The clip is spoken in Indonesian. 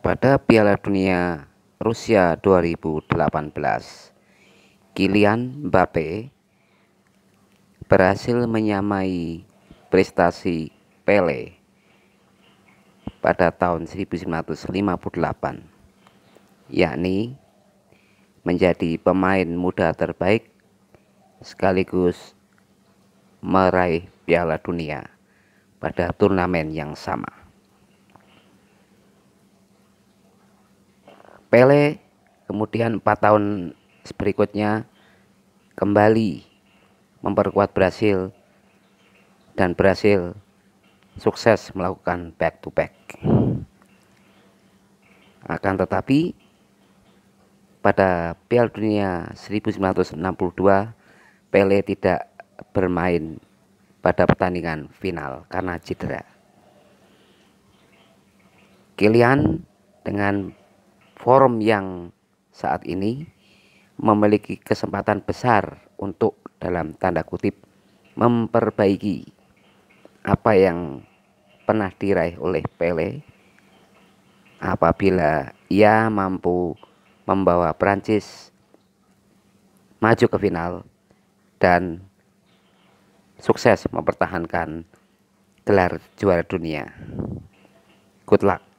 pada Piala Dunia Rusia 2018. Kylian Mbappe berhasil menyamai prestasi Pele pada tahun 1958 yakni menjadi pemain muda terbaik sekaligus meraih Piala Dunia pada turnamen yang sama. Pele kemudian 4 tahun berikutnya kembali memperkuat Brasil dan Brasil sukses melakukan back to back. Akan tetapi pada Piala Dunia 1962 Pele tidak bermain pada pertandingan final karena cedera. Kilian dengan forum yang saat ini memiliki kesempatan besar untuk dalam tanda kutip memperbaiki apa yang pernah diraih oleh Pele apabila ia mampu membawa Prancis maju ke final dan sukses mempertahankan gelar juara dunia. Good luck.